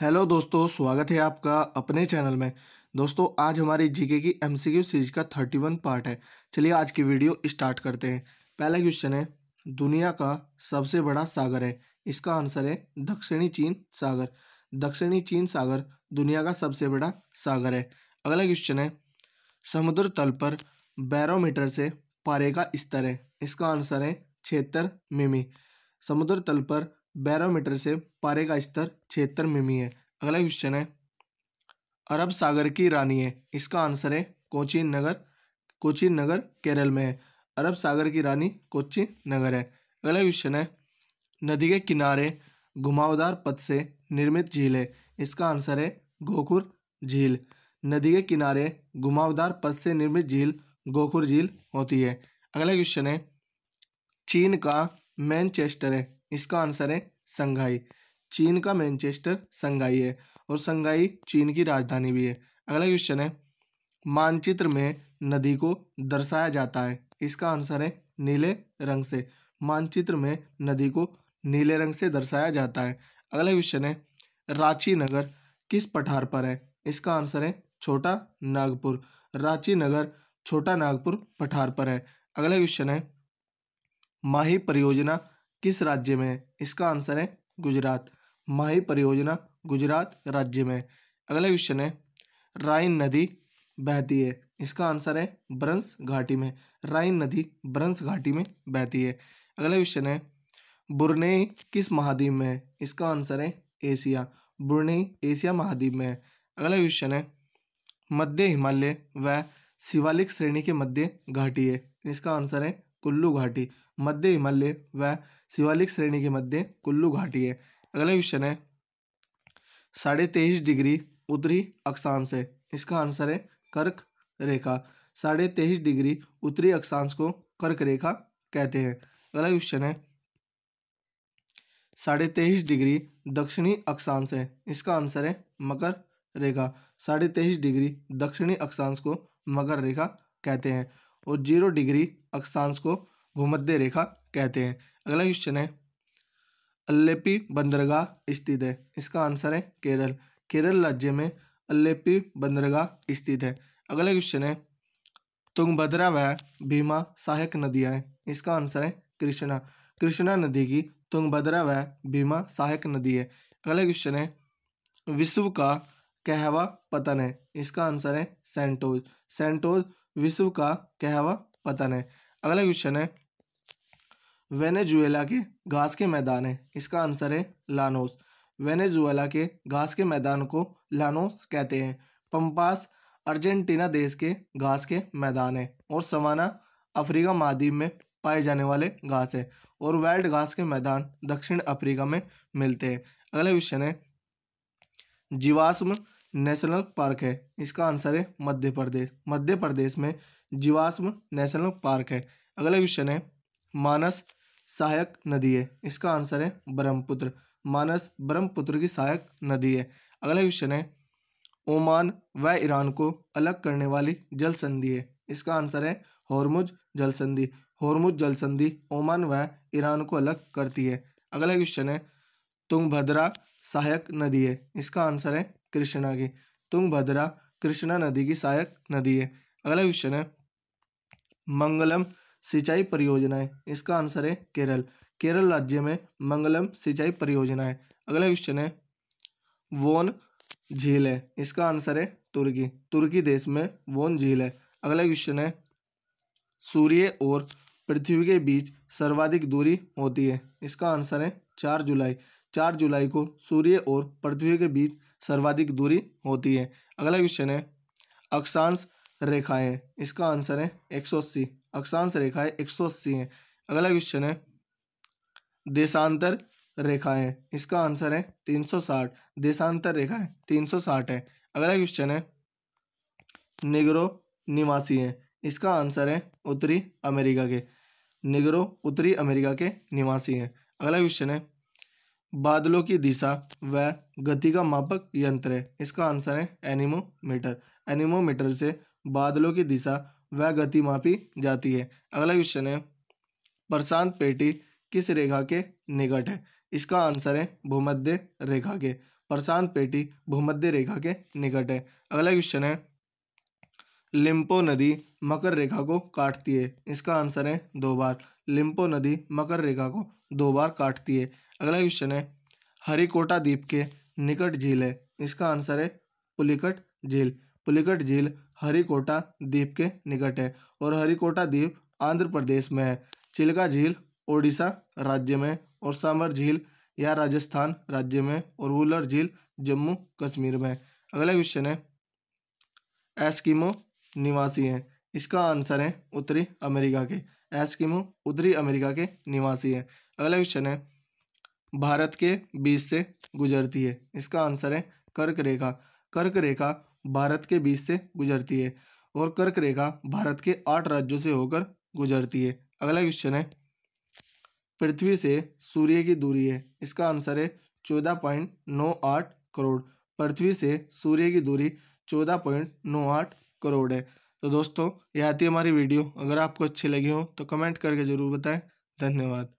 hello दोस्तों स्वागत है आपका अपने चैनल में दोस्तों आज हमारी जीके की एमसीक्यू सीरीज का थर्टी वन पार्ट है चलिए आज की वीडियो स्टार्ट करते हैं पहला क्वेश्चन है दुनिया का सबसे बड़ा सागर है इसका आंसर है दक्षिणी चीन सागर दक्षिणी चीन सागर दुनिया का सबसे बड़ा सागर है अगला क्वेश्चन है समुद्र तल पर बैरोमीटर से पारे का स्तर है इसका आंसर है छिहत्तर मिमी समुद्र तल पर बैरोमीटर से पारे का स्तर छिहत्तर मिमी है अगला क्वेश्चन है अरब सागर की रानी है इसका आंसर है कोचीन नगर कोचीन नगर केरल में है अरब सागर की रानी कोचीन नगर है अगला क्वेश्चन है नदी के किनारे घुमावदार पथ से निर्मित झील है इसका आंसर है गोखुर झील नदी के किनारे घुमावदार पथ से निर्मित झील गोखुर झील होती है अगला क्वेश्चन है चीन का मैनचेस्टर है इसका आंसर है संघाई चीन का मैनचेस्टर संघाई है और संघाई चीन की राजधानी भी है अगला क्वेश्चन है मानचित्र में नदी को दर्शाया जाता है इसका आंसर है नीले रंग से मानचित्र में नदी को नीले रंग से दर्शाया जाता है अगला क्वेश्चन है रांची नगर किस पठार पर है इसका आंसर है छोटा नागपुर रांची नगर छोटा नागपुर पठार पर है अगला क्वेश्चन है माही परियोजना किस राज्य में है इसका आंसर है गुजरात माही परियोजना गुजरात राज्य में अगला क्वेश्चन है राइन नदी बहती है इसका आंसर है ब्रंस घाटी में राइन नदी ब्रंस घाटी में बहती है अगला क्वेश्चन है बुरने किस महाद्वीप में है इसका आंसर है एशिया बुरने एशिया महाद्वीप में है अगला क्वेश्चन है मध्य हिमालय व शिवालिक श्रेणी के मध्य घाटी है इसका आंसर है कुल्लू घाटी मध्य हिमालय व शिवालिक श्रेणी के मध्य कुल्लू घाटी है अगला क्वेश्चन है साढ़े तेईस डिग्री उत्तरी अक्षांश है इसका आंसर है कर्क रेखा साढ़े तेईस डिग्री उत्तरी अक्षांश को कर्क रेखा कहते हैं अगला क्वेश्चन है साढ़े तेईस डिग्री दक्षिणी अक्षांश है इसका आंसर है मकर रेखा साढ़े तेईस डिग्री दक्षिणी अक्षांश को मकर रेखा कहते हैं और जीरो डिग्री अक्षांश को भूमध्य रेखा कहते हैं अगला क्वेश्चन है अल्लेपी बंदरगाह स्थित है इसका आंसर है केरल केरल राज्य में अल्लेपी बंदरगाह स्थित है अगला क्वेश्चन है तुंगभद्रा व भीमा सहायक नदियाँ हैं इसका आंसर है कृष्णा कृष्णा नदी की तुंगभद्रा व भीमा सहायक नदी है अगला क्वेश्चन है विश्व का कहवा पतन है इसका आंसर है सेंटोज सेंटोज विश्व का कहवा पतन है अगला क्वेश्चन है वेनेजुएला के घास के मैदान है इसका आंसर है लानोस वेनेजुएला के घास के मैदान को लानोस कहते हैं पंपास अर्जेंटीना देश के घास के मैदान है और सवाना अफ्रीका महाद्वीप में पाए जाने वाले घास है और वाइल्ड घास के मैदान दक्षिण अफ्रीका में मिलते हैं अगला क्वेश्चन है जीवाश्म नेशनल पार्क है इसका आंसर है मध्य प्रदेश मध्य प्रदेश में जीवाश्म नेशनल पार्क है अगला क्वेश्चन है मानस सहायक नदी है इसका आंसर है ब्रह्मपुत्र मानस ब्रह्मपुत्र की सहायक नदी है अगला क्वेश्चन है ओमान व ईरान को अलग करने वाली जल संधि है इसका आंसर है हॉर्मुज जल संधि हॉर्मुज जल संधि ओमान व ईरान को अलग करती है अगला क्वेश्चन है तुंगभद्रा सहायक नदी है इसका आंसर है कृष्णा की तुंगभद्रा कृष्णा नदी की सहायक नदी है अगला क्वेश्चन है मंगलम सिंचाई परियोजनाएं इसका आंसर है केरल केरल राज्य में मंगलम सिंचाई परियोजना है अगला क्वेश्चन है वोन झील है इसका आंसर है तुर्की तुर्की देश में वोन झील है अगला क्वेश्चन है सूर्य और पृथ्वी के बीच सर्वाधिक दूरी होती है इसका आंसर है चार जुलाई चार जुलाई को सूर्य और पृथ्वी के बीच सर्वाधिक दूरी होती है अगला क्वेश्चन है अक्षांश रेखाएं इसका आंसर है एक सौ अस्सी अक्षांश रेखाएं एक सौ अस्सी हैं अगला क्वेश्चन है देशांतर रेखाएं इसका आंसर है तीन सौ साठ देशांतर रेखाएं तीन सौ साठ है अगला क्वेश्चन है निगरो निवासी हैं इसका आंसर है उत्तरी अमेरिका के निगरो उत्तरी अमेरिका के निवासी हैं अगला क्वेश्चन है बादलों की दिशा व गति का मापक यंत्र है इसका आंसर है एनिमोमीटर एनिमोमीटर से बादलों की दिशा व गति मापी जाती है अगला क्वेश्चन है प्रशांत पेटी किस रेखा के निकट है इसका आंसर है भूमध्य रेखा के प्रशांत पेटी भूमध्य रेखा के निकट है अगला क्वेश्चन है लिम्पो नदी मकर रेखा को काटती है इसका आंसर है दो बार लिम्पो नदी मकर रेखा को दो बार काटती है अगला क्वेश्चन है हरिकोटा द्वीप के निकट झील है इसका आंसर है पुलिकट झील पुलिकट झील हरिकोटा द्वीप के निकट है और हरिकोटा द्वीप आंध्र प्रदेश में है चिल्का झील ओडिशा राज्य में और सांवर झील या राजस्थान राज्य में और वुलर झील जम्मू कश्मीर में अगला क्वेश्चन है एस्किमो निवासी हैं इसका आंसर है उत्तरी अमेरिका के एस्किमो उत्तरी अमेरिका के निवासी हैं अगला क्वेश्चन है भारत के बीच से गुजरती है इसका आंसर है कर्क रेखा कर्क रेखा भारत के बीच से गुजरती है और कर्क रेखा भारत के आठ राज्यों से होकर गुजरती है अगला क्वेश्चन है पृथ्वी से सूर्य की दूरी है इसका आंसर है चौदह पॉइंट नौ आठ करोड़ पृथ्वी से सूर्य की दूरी चौदह पॉइंट नौ आठ करोड़ है तो दोस्तों यह आती हमारी वीडियो अगर आपको अच्छी लगी हो तो कमेंट करके ज़रूर बताएं धन्यवाद